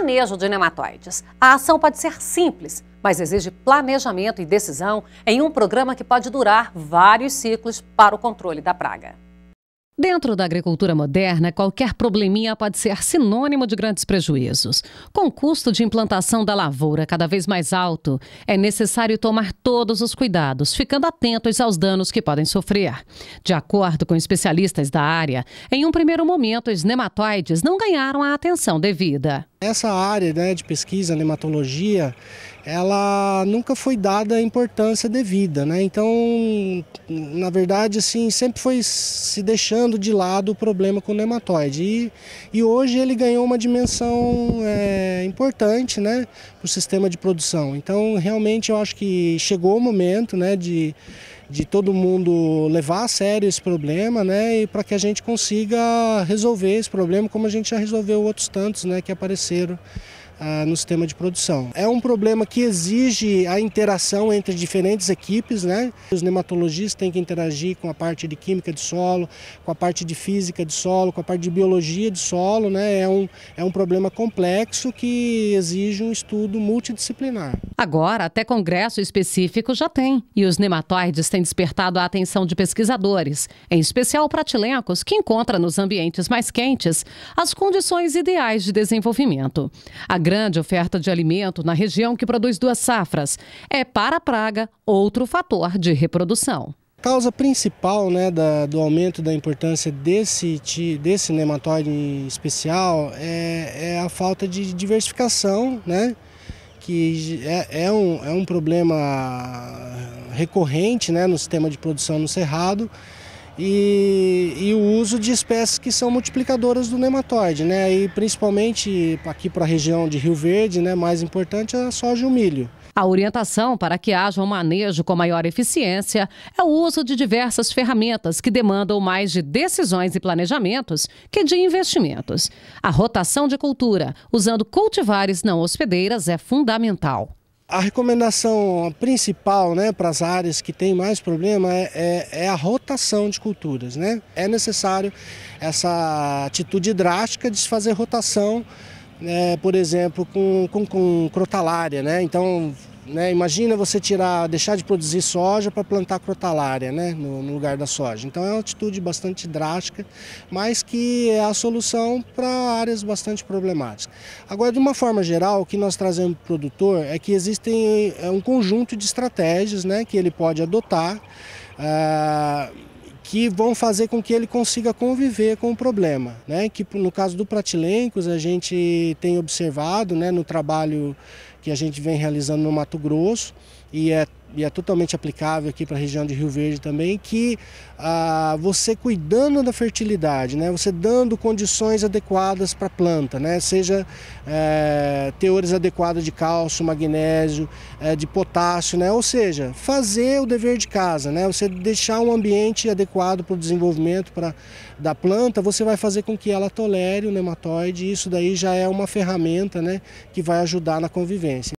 manejo de nematóides. A ação pode ser simples, mas exige planejamento e decisão em um programa que pode durar vários ciclos para o controle da praga. Dentro da agricultura moderna, qualquer probleminha pode ser sinônimo de grandes prejuízos. Com o custo de implantação da lavoura cada vez mais alto, é necessário tomar todos os cuidados, ficando atentos aos danos que podem sofrer. De acordo com especialistas da área, em um primeiro momento, os nematóides não ganharam a atenção devida. Essa área né, de pesquisa, nematologia, ela nunca foi dada a importância devida, né? Então, na verdade, assim, sempre foi se deixando de lado o problema com o nematóide. E, e hoje ele ganhou uma dimensão é, importante, né, para o sistema de produção. Então, realmente, eu acho que chegou o momento, né, de, de todo mundo levar a sério esse problema, né, e para que a gente consiga resolver esse problema como a gente já resolveu outros tantos, né, que apareceram ah, no sistema de produção. É um problema que exige a interação entre diferentes equipes, né? Os nematologistas têm que interagir com a parte de química de solo, com a parte de física de solo, com a parte de biologia de solo, né? É um, é um problema complexo que exige um estudo multidisciplinar. Agora, até congresso específico já tem, e os nematóides têm despertado a atenção de pesquisadores, em especial para que encontra nos ambientes mais quentes as condições ideais de desenvolvimento. A grande oferta de alimento na região que produz duas safras é para a praga outro fator de reprodução. A causa principal né, da, do aumento da importância desse, desse nematóide especial é, é a falta de diversificação, né, que é, é, um, é um problema recorrente né, no sistema de produção no Cerrado e, e, o uso de espécies que são multiplicadoras do nematóide, né? E principalmente aqui para a região de Rio Verde, né? Mais importante é a soja e o milho. A orientação para que haja um manejo com maior eficiência é o uso de diversas ferramentas que demandam mais de decisões e planejamentos que de investimentos. A rotação de cultura, usando cultivares não hospedeiras, é fundamental. A recomendação principal né, para as áreas que têm mais problema é, é, é, a rotação de culturas. Né? É necessário essa atitude drástica de se fazer rotação, né, por exemplo, com, com, com crotalária. Né? Então, né? Imagina você tirar, deixar de produzir soja para plantar crotalária né? No, no, lugar da soja. Então é uma atitude bastante drástica, mas que é a solução para áreas bastante problemáticas. Agora, de uma forma geral, o que nós trazemos para o produtor é que existem é um conjunto de estratégias né? que ele pode adotar. Uh que vão fazer com que ele consiga conviver com o problema. Né? Que no caso do Pratilencos, a gente tem observado né, no trabalho que a gente vem realizando no Mato Grosso, e é, e é totalmente aplicável aqui para a região de Rio Verde também, que ah, você cuidando da fertilidade, né, você dando condições adequadas para a planta, né, seja é, teores adequados de cálcio, magnésio, é, de potássio, né, ou seja, fazer o dever de casa, né, você deixar um ambiente adequado para o desenvolvimento pra, da planta, você vai fazer com que ela tolere o nematóide e isso daí já é uma ferramenta né, que vai ajudar na convivência.